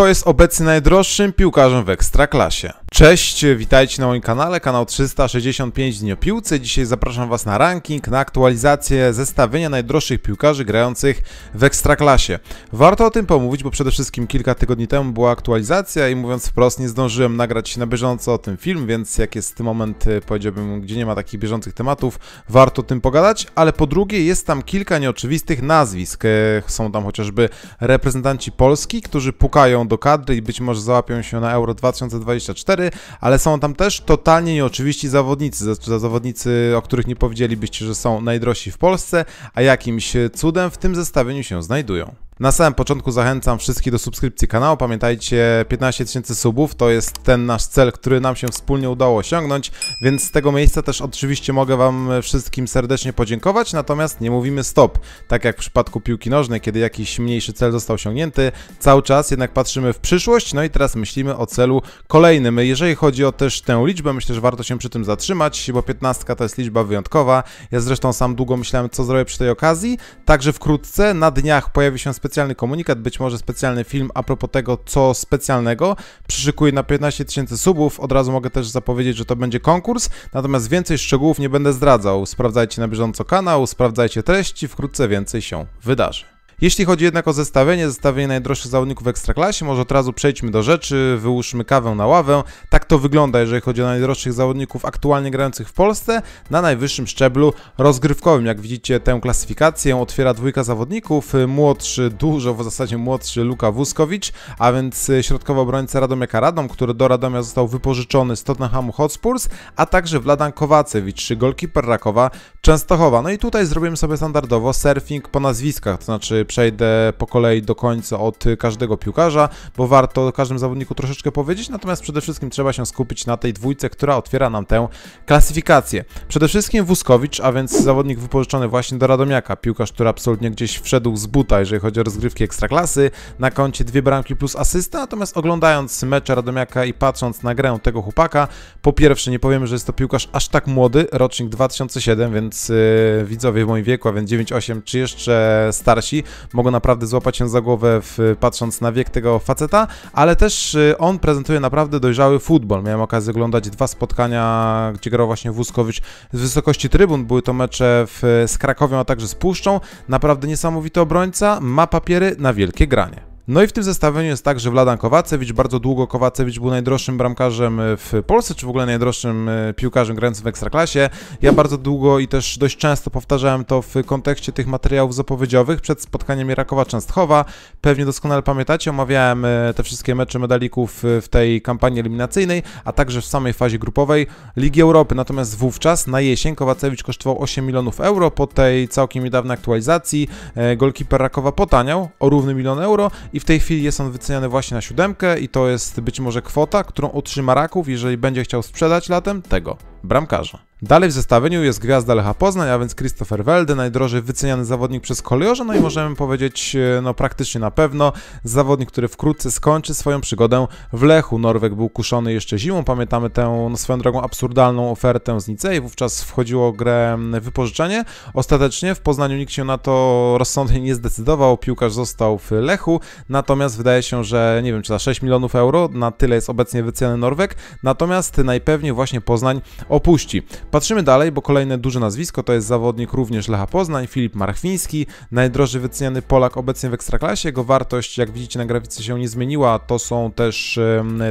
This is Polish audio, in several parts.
Kto jest obecnie najdroższym piłkarzem w Ekstraklasie? Cześć, witajcie na moim kanale, kanał 365 Dni o Piłce. Dzisiaj zapraszam Was na ranking, na aktualizację zestawienia najdroższych piłkarzy grających w Ekstraklasie. Warto o tym pomówić, bo przede wszystkim kilka tygodni temu była aktualizacja i mówiąc wprost nie zdążyłem nagrać na bieżąco o tym film, więc jak jest ten moment, e, powiedziałbym, gdzie nie ma takich bieżących tematów, warto o tym pogadać, ale po drugie jest tam kilka nieoczywistych nazwisk. E, są tam chociażby reprezentanci Polski, którzy pukają do kadry i być może załapią się na Euro 2024, ale są tam też totalnie nieoczywiści zawodnicy, za, zawodnicy, o których nie powiedzielibyście, że są najdrożsi w Polsce, a jakimś cudem w tym zestawieniu się znajdują. Na samym początku zachęcam wszystkich do subskrypcji kanału. Pamiętajcie, 15 tysięcy subów to jest ten nasz cel, który nam się wspólnie udało osiągnąć, więc z tego miejsca też oczywiście mogę Wam wszystkim serdecznie podziękować, natomiast nie mówimy stop. Tak jak w przypadku piłki nożnej, kiedy jakiś mniejszy cel został osiągnięty, cały czas jednak patrzymy w przyszłość, no i teraz myślimy o celu kolejnym. Jeżeli chodzi o też tę liczbę, myślę, że warto się przy tym zatrzymać, bo 15 to jest liczba wyjątkowa. Ja zresztą sam długo myślałem, co zrobię przy tej okazji. Także wkrótce, na dniach pojawi się specjalny specjalny komunikat, być może specjalny film a propos tego, co specjalnego. Przyszykuję na 15 tysięcy subów, od razu mogę też zapowiedzieć, że to będzie konkurs, natomiast więcej szczegółów nie będę zdradzał. Sprawdzajcie na bieżąco kanał, sprawdzajcie treści, wkrótce więcej się wydarzy. Jeśli chodzi jednak o zestawienie, zestawienie najdroższych zawodników w Ekstraklasie, może od razu przejdźmy do rzeczy, wyłóżmy kawę na ławę. Tak to wygląda, jeżeli chodzi o najdroższych zawodników aktualnie grających w Polsce na najwyższym szczeblu rozgrywkowym. Jak widzicie, tę klasyfikację otwiera dwójka zawodników, młodszy, dużo w zasadzie młodszy Luka Wuskowicz, a więc środkowy obrońca Radomiaka Radom, który do Radomia został wypożyczony z Tottenhamu Hotspurs, a także Wladan Kowacewicz, golkiper Rakowa Częstochowa. No i tutaj zrobimy sobie standardowo surfing po nazwiskach, to znaczy przejdę po kolei do końca od każdego piłkarza, bo warto o każdym zawodniku troszeczkę powiedzieć, natomiast przede wszystkim trzeba się skupić na tej dwójce, która otwiera nam tę klasyfikację. Przede wszystkim Wuskowicz, a więc zawodnik wypożyczony właśnie do Radomiaka, piłkarz, który absolutnie gdzieś wszedł z buta, jeżeli chodzi o rozgrywki ekstraklasy, na koncie dwie bramki plus asysta, natomiast oglądając mecze Radomiaka i patrząc na grę tego chłopaka, po pierwsze nie powiem, że jest to piłkarz aż tak młody, rocznik 2007, więc yy, widzowie w moim wieku, a więc 9-8 czy jeszcze starsi, mogą naprawdę złapać się za głowę w, patrząc na wiek tego faceta, ale też y, on prezentuje naprawdę dojrzały futbol. Miałem okazję oglądać dwa spotkania, gdzie grał właśnie Wózkowicz z wysokości trybun. Były to mecze w, z Krakowią, a także z Puszczą. Naprawdę niesamowity obrońca, ma papiery na wielkie granie. No i w tym zestawieniu jest tak, że Wladan Kowacewicz, bardzo długo Kowacewicz był najdroższym bramkarzem e, w Polsce, czy w ogóle najdroższym e, piłkarzem grającym w Ekstraklasie. Ja bardzo długo i też dość często powtarzałem to w kontekście tych materiałów zapowiedziowych przed spotkaniem Rakowa-Częstochowa. Pewnie doskonale pamiętacie, omawiałem e, te wszystkie mecze medalików w tej kampanii eliminacyjnej, a także w samej fazie grupowej Ligi Europy. Natomiast wówczas na jesień Kowacewicz kosztował 8 milionów euro po tej całkiem niedawnej aktualizacji. Golkiper Rakowa potaniał o równy milion euro i w tej chwili jest on wyceniany właśnie na siódemkę i to jest być może kwota, którą otrzyma Raków, jeżeli będzie chciał sprzedać latem tego bramkarza. Dalej w zestawieniu jest gwiazda Lecha Poznań, a więc Christopher Welde, najdrożej wyceniany zawodnik przez kolejorze, no i możemy powiedzieć, e, no praktycznie na pewno, zawodnik, który wkrótce skończy swoją przygodę w Lechu. Norweg był kuszony jeszcze zimą, pamiętamy tę no, swoją drogą absurdalną ofertę z Nicei, wówczas wchodziło grę wypożyczenie. Ostatecznie w Poznaniu nikt się na to rozsądnie nie zdecydował, piłkarz został w Lechu, natomiast wydaje się, że nie wiem, czy za 6 milionów euro, na tyle jest obecnie wyceniany Norweg, natomiast najpewniej właśnie Poznań opuści. Patrzymy dalej, bo kolejne duże nazwisko to jest zawodnik również Lecha Poznań, Filip Marchwiński, najdroższy wyceniany Polak obecnie w Ekstraklasie. Jego wartość, jak widzicie na grafice, się nie zmieniła. To są też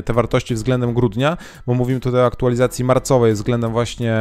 te wartości względem grudnia, bo mówimy tutaj o aktualizacji marcowej względem właśnie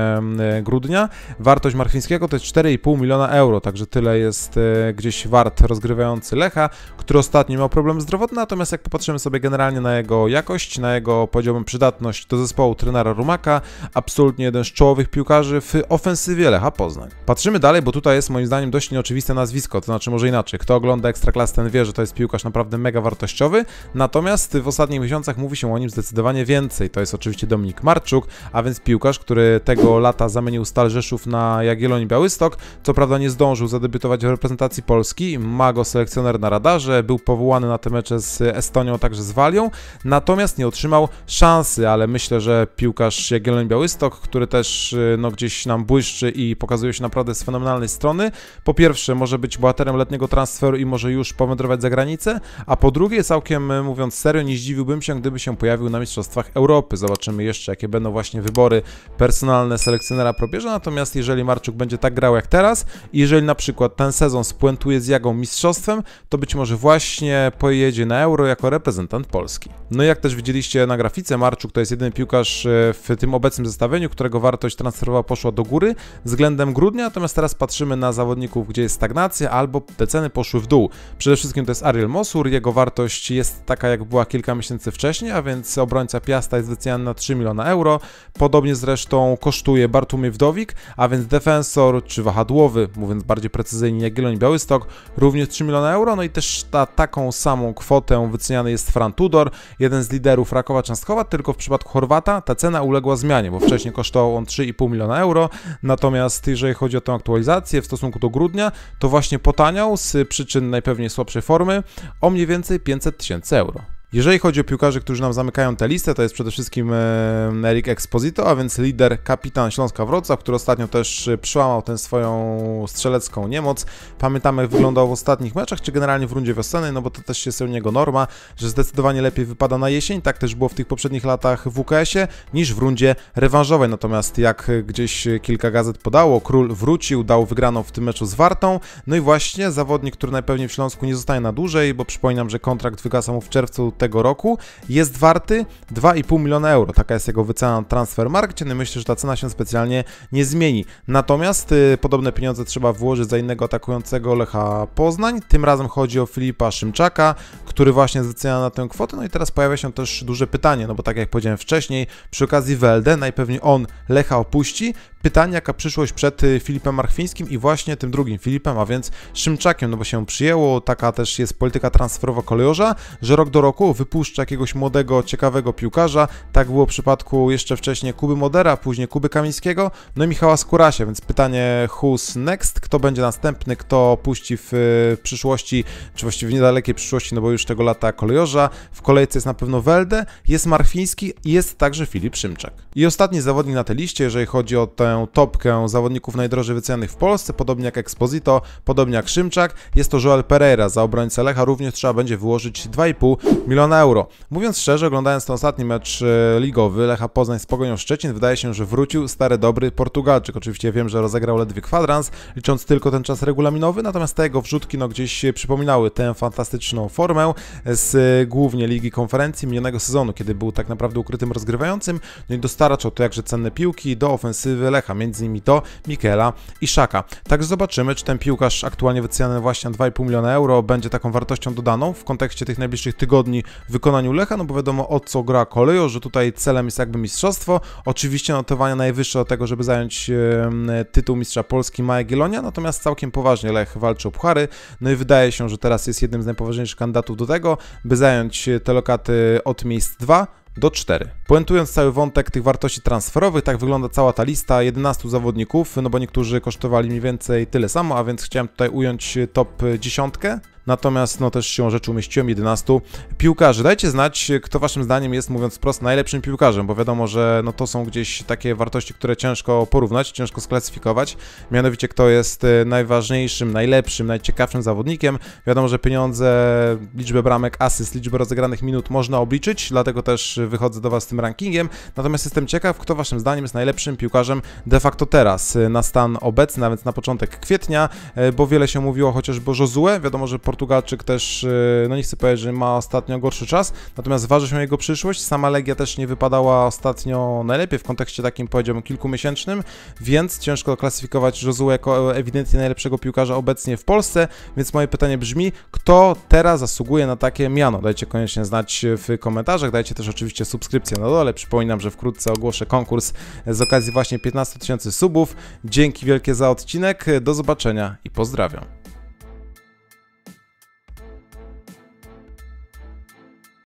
grudnia. Wartość Marchwińskiego to jest 4,5 miliona euro, także tyle jest e, gdzieś wart rozgrywający Lecha, który ostatnio miał problem zdrowotny, natomiast jak popatrzymy sobie generalnie na jego jakość, na jego, powiedziałbym, przydatność do zespołu trenera Rumaka, absolutnie jeden z czołowych piłkarzy w ofensywie Lecha Poznań. Patrzymy dalej, bo tutaj jest moim zdaniem dość nieoczywiste nazwisko, to znaczy może inaczej. Kto ogląda Ekstraklas ten wie, że to jest piłkarz naprawdę mega wartościowy, natomiast w ostatnich miesiącach mówi się o nim zdecydowanie więcej. To jest oczywiście Dominik Marczuk, a więc piłkarz, który tego lata zamienił Stal Rzeszów na Jagiellonii Białystok. Co prawda nie zdążył zadebiutować w reprezentacji Polski, ma go selekcjoner na radarze, był powołany na te mecze z Estonią, także z Walią, natomiast nie otrzymał szansy, ale myślę, że piłkarz Jagiellonii Białystok, który też no, gdzieś nam błyszczy i pokazuje się naprawdę z fenomenalnej strony. Po pierwsze, może być bohaterem letniego transferu i może już powędrować za granicę, a po drugie, całkiem e, mówiąc serio, nie zdziwiłbym się, gdyby się pojawił na Mistrzostwach Europy. Zobaczymy jeszcze, jakie będą właśnie wybory personalne selekcjonera probierza, natomiast jeżeli Marczuk będzie tak grał jak teraz i jeżeli na przykład ten sezon spuentuje z Jagą mistrzostwem, to być może właśnie pojedzie na Euro jako reprezentant Polski. No i jak też widzieliście na grafice, Marczuk to jest jedyny piłkarz e, w tym obecnym zestawieniu, którego wartość transferu transferowa poszła do góry względem grudnia, natomiast teraz patrzymy na zawodników, gdzie jest stagnacja albo te ceny poszły w dół. Przede wszystkim to jest Ariel Mosur, jego wartość jest taka jak była kilka miesięcy wcześniej, a więc obrońca Piasta jest wyceniany na 3 miliona euro. Podobnie zresztą kosztuje Bartumie Wdowik, a więc defensor czy wahadłowy, mówiąc bardziej precyzyjnie, Jagielloń Białystok, również 3 miliona euro. No i też ta taką samą kwotę wyceniany jest Fran Tudor, jeden z liderów Rakowa Częstkowa, tylko w przypadku Chorwata ta cena uległa zmianie, bo wcześniej kosztował on 3,5 4,5 miliona euro. Natomiast jeżeli chodzi o tę aktualizację w stosunku do grudnia, to właśnie potaniał z przyczyn najpewniej słabszej formy o mniej więcej 500 tysięcy euro. Jeżeli chodzi o piłkarzy, którzy nam zamykają tę listę, to jest przede wszystkim e, Erik Exposito, a więc lider, kapitan Śląska Wrocław, który ostatnio też e, przełamał tę swoją strzelecką niemoc. Pamiętamy jak wyglądał w ostatnich meczach, czy generalnie w rundzie wiosennej, no bo to też jest u niego norma, że zdecydowanie lepiej wypada na jesień, tak też było w tych poprzednich latach w UKS-ie, niż w rundzie rewanżowej. Natomiast jak e, gdzieś kilka gazet podało, Król wrócił, dał wygraną w tym meczu z Wartą, no i właśnie zawodnik, który najpewniej w Śląsku nie zostaje na dłużej, bo przypominam, że kontrakt wygasa mu w czerwcu tego roku, jest warty 2,5 miliona euro. Taka jest jego wycena na Transfermarkt, no myślę, że ta cena się specjalnie nie zmieni. Natomiast y, podobne pieniądze trzeba włożyć za innego atakującego Lecha Poznań. Tym razem chodzi o Filipa Szymczaka, który właśnie jest wyceniany na tę kwotę. No i teraz pojawia się też duże pytanie, no bo tak jak powiedziałem wcześniej, przy okazji Welde najpewniej on Lecha opuści, pytanie, jaka przyszłość przed y, Filipem Marchwińskim i właśnie tym drugim Filipem, a więc Szymczakiem, no bo się przyjęło, taka też jest polityka transferowa kolejorza, że rok do roku wypuszcza jakiegoś młodego, ciekawego piłkarza. Tak było w przypadku jeszcze wcześniej Kuby Modera, później Kuby Kamińskiego, no i Michała Skurasia, więc pytanie who's next, kto będzie następny, kto puści w, w y, przyszłości, czy właściwie w niedalekiej przyszłości, no bo już tego lata kolejorza. W kolejce jest na pewno Welde, jest Marchwiński i jest także Filip Szymczak. I ostatni zawodnik na tej liście, jeżeli chodzi o tę topkę zawodników najdrożej wycenianych w Polsce, podobnie jak Exposito, podobnie jak Szymczak. Jest to Joel Pereira. Za obrońcę Lecha również trzeba będzie wyłożyć 2,5 miliona euro. Mówiąc szczerze, oglądając ten ostatni mecz e, ligowy Lecha Poznań z Pogonią Szczecin, wydaje się, że wrócił stary dobry Portugalczyk. Oczywiście wiem, że rozegrał ledwie kwadrans, licząc tylko ten czas regulaminowy, natomiast te jego wrzutki no, gdzieś przypominały tę fantastyczną formę z e, głównie Ligi Konferencji minionego sezonu, kiedy był tak naprawdę ukrytym rozgrywającym, no i dostarczał to jakże cenne piłki do ofensywy Lecha Lecha, między innymi to Mikela i Szaka. Także zobaczymy, czy ten piłkarz aktualnie wyceniany właśnie na 2,5 miliona euro będzie taką wartością dodaną w kontekście tych najbliższych tygodni w wykonaniu Lecha, no bo wiadomo o co gra kolejo, że tutaj celem jest jakby mistrzostwo, oczywiście notowania najwyższe do tego, żeby zająć e, tytuł mistrza Polski ma Gielonia, natomiast całkiem poważnie Lech walczy o puchary, no i wydaje się, że teraz jest jednym z najpoważniejszych kandydatów do tego, by zająć te lokaty od miejsc 2, do 4. Puentując cały wątek tych wartości transferowych, tak wygląda cała ta lista 11 zawodników, no bo niektórzy kosztowali mniej więcej tyle samo, a więc chciałem tutaj ująć top 10 natomiast no też się rzeczy umieściłem 11 piłkarzy. Dajcie znać, kto waszym zdaniem jest, mówiąc wprost, najlepszym piłkarzem, bo wiadomo, że no to są gdzieś takie wartości, które ciężko porównać, ciężko sklasyfikować, mianowicie kto jest e, najważniejszym, najlepszym, najciekawszym zawodnikiem. Wiadomo, że pieniądze, liczbę bramek, asyst, liczbę rozegranych minut można obliczyć, dlatego też wychodzę do was z tym rankingiem, natomiast jestem ciekaw, kto waszym zdaniem jest najlepszym piłkarzem de facto teraz, e, na stan obecny, a więc na początek kwietnia, e, bo wiele się mówiło chociażby o Josue, wiadomo, że Port Portugalczyk też, y, no nie chcę powiedzieć, że ma ostatnio gorszy czas, natomiast waży się jego przyszłość. Sama Legia też nie wypadała ostatnio najlepiej w kontekście takim, powiedziałbym, kilkumiesięcznym, więc ciężko klasyfikować Josue jako ewidentnie najlepszego piłkarza obecnie w Polsce, więc moje pytanie brzmi, kto teraz zasługuje na takie miano? Dajcie koniecznie znać w komentarzach, dajcie też oczywiście subskrypcję na dole. Przypominam, że wkrótce ogłoszę konkurs z okazji właśnie 15 tysięcy subów. Dzięki wielkie za odcinek, do zobaczenia i pozdrawiam.